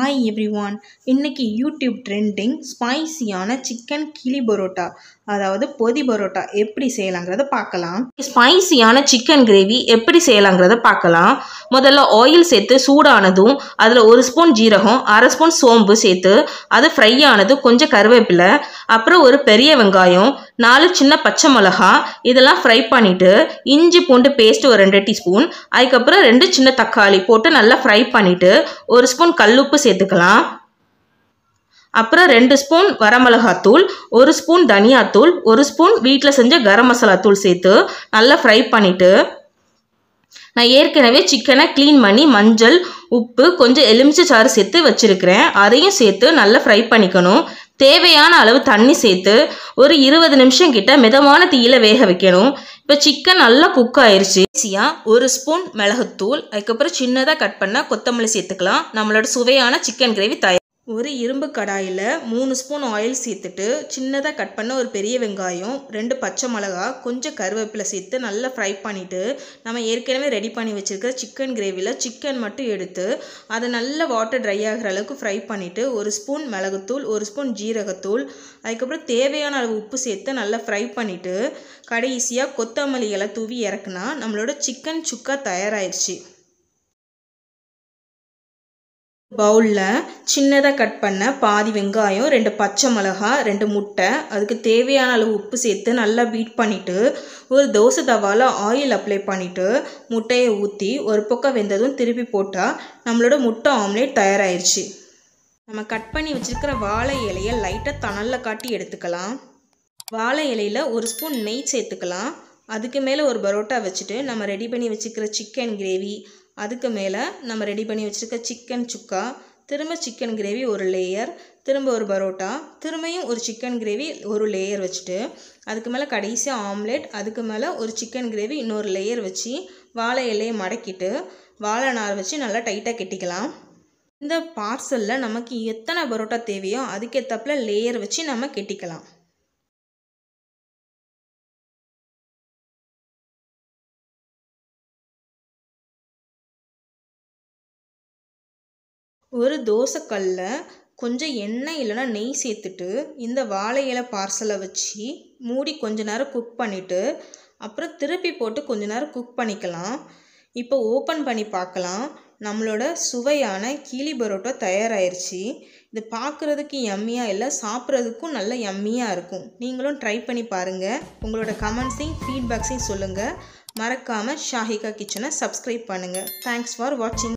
hi everyone இன்றைக்கி YouTube trending ஸ்பைசியான chicken கிளி பரோட்டா அதாவது பொதி பரோட்டா எப்படி செய்யலாங்கிறத பார்க்கலாம் ஸ்பைசியான சிக்கன் கிரேவி எப்படி செய்யலாங்கிறத பார்க்கலாம் முதல்ல ஆயில் சேர்த்து சூடானதும் அதில் ஒரு ஸ்பூன் ஜீரகம் அரை ஸ்பூன் சோம்பு சேர்த்து அது ஃப்ரை ஆனது கொஞ்சம் கருவேப்பிலை அப்புறம் ஒரு பெரிய வெங்காயம் நாலு சின்ன பச்சை மிளகா இதெல்லாம் ஃப்ரை பண்ணிவிட்டு இஞ்சி பூண்டு பேஸ்ட் ஒரு ரெண்டு டீஸ்பூன் அதுக்கப்புறம் ரெண்டு சின்ன தக்காளி போட்டு நல்லா ஃப்ரை பண்ணிவிட்டு ஒரு ஸ்பூன் கல்லுப்பு சேர்த்துக்கலாம் அப்புறம் ரெண்டு ஸ்பூன் வரமிளகாத்தூள் ஒரு ஸ்பூன் தனியாத்தூள் ஒரு ஸ்பூன் வீட்டில் செஞ்ச கரம் மசாலா தூள் சேர்த்து நல்லா ஃப்ரை பண்ணிவிட்டு நான் ஏற்கனவே சிக்கனை க்ளீன் பண்ணி மஞ்சள் உப்பு கொஞ்சம் எலுமிச்சை சாறு சேர்த்து வச்சுருக்கிறேன் அதையும் சேர்த்து நல்லா ஃப்ரை பண்ணிக்கணும் தேவையான அளவு தண்ணி சேர்த்து ஒரு இருபது நிமிஷம் கிட்ட மிதமான தீயில வேக வைக்கணும் இப்போ சிக்கன் நல்லா குக் ஆயிடுச்சு ஈஸியாக ஒரு ஸ்பூன் மிளகுத்தூள் அதுக்கப்புறம் சின்னதாக கட் பண்ணால் கொத்தமல்லி சேர்த்துக்கலாம் நம்மளோட சுவையான சிக்கன் கிரேவி தயார் ஒரு இரும்பு கடாயில் மூணு ஸ்பூன் ஆயில் சேர்த்துட்டு சின்னதாக கட் பண்ண ஒரு பெரிய வெங்காயம் ரெண்டு பச்சை மிளகா கொஞ்சம் கருவேப்பிலை சேர்த்து நல்லா ஃப்ரை பண்ணிவிட்டு நம்ம ஏற்கனவே ரெடி பண்ணி வச்சுருக்கிற சிக்கன் கிரேவியில் சிக்கன் மட்டும் எடுத்து அதை நல்லா வாட்டர் ட்ரை ஆகிற அளவுக்கு ஃப்ரை பண்ணிவிட்டு ஒரு ஸ்பூன் மிளகுத்தூள் ஒரு ஸ்பூன் ஜீரகத்தூள் அதுக்கப்புறம் தேவையான அளவு உப்பு சேர்த்து நல்லா ஃப்ரை பண்ணிவிட்டு கடைசியாக கொத்தமல்லி இலை தூவி இறக்குனா நம்மளோட சிக்கன் சுக்கா தயாராகிடுச்சு பவுலில் சின்னதாக கட் பண்ண பாதி வெங்காயம் ரெண்டு பச்சை மிளகா ரெண்டு முட்டை அதுக்கு தேவையான அளவு உப்பு சேர்த்து நல்லா பீட் பண்ணிவிட்டு ஒரு தோசை தவாவில் ஆயில் அப்ளை பண்ணிவிட்டு முட்டையை ஊற்றி ஒரு பக்கம் வெந்ததும் திருப்பி போட்டால் நம்மளோட முட்டை ஆம்லேட் தயாராகிருச்சு நம்ம கட் பண்ணி வச்சுருக்கிற வாழை இலையை லைட்டாக தணலில் காட்டி எடுத்துக்கலாம் வாழை இலையில் ஒரு ஸ்பூன் நெய் சேர்த்துக்கலாம் அதுக்கு மேலே ஒரு பரோட்டா வச்சுட்டு நம்ம ரெடி பண்ணி வச்சுக்கிற சிக்கன் கிரேவி அதுக்கு மேலே நம்ம ரெடி பண்ணி வச்சுருக்க சிக்கன் சுக்கா திரும்ப சிக்கன் கிரேவி ஒரு லேயர் திரும்ப ஒரு பரோட்டா திரும்பியும் ஒரு சிக்கன் கிரேவி ஒரு லேயர் வச்சுட்டு அதுக்கு மேலே கடைசியாக ஆம்லேட் அதுக்கு மேலே ஒரு சிக்கன் கிரேவி இன்னொரு லேயர் வச்சு வாழை இலையை மடக்கிட்டு வாழை நார் வச்சு நல்லா டைட்டாக கெட்டிக்கலாம் இந்த பார்சலில் நமக்கு எத்தனை பரோட்டா தேவையோ அதுக்கேற்றப்பில் லேயர் வச்சு நம்ம கெட்டிக்கலாம் ஒரு தோசைக்கல்ல கொஞ்சம் எண்ணெய் இல்லைன்னா நெய் சேர்த்துட்டு இந்த வாழை இலை பார்சலை வச்சு மூடி கொஞ்ச நேரம் குக் பண்ணிவிட்டு அப்புறம் திருப்பி போட்டு கொஞ்ச நேரம் குக் பண்ணிக்கலாம் இப்போ ஓப்பன் பண்ணி பார்க்கலாம் நம்மளோட சுவையான கீழி பரோட்டா தயாராகிருச்சு இது பார்க்குறதுக்கு எம்மியாக இல்லை சாப்பிட்றதுக்கும் நல்ல எம்மியாக இருக்கும் நீங்களும் ட்ரை பண்ணி பாருங்கள் உங்களோட கமெண்ட்ஸையும் ஃபீட்பேக்ஸையும் சொல்லுங்கள் மறக்காமல் ஷாஹிகா கிச்சனை சப்ஸ்கிரைப் பண்ணுங்கள் தேங்க்ஸ் ஃபார் வாட்சிங்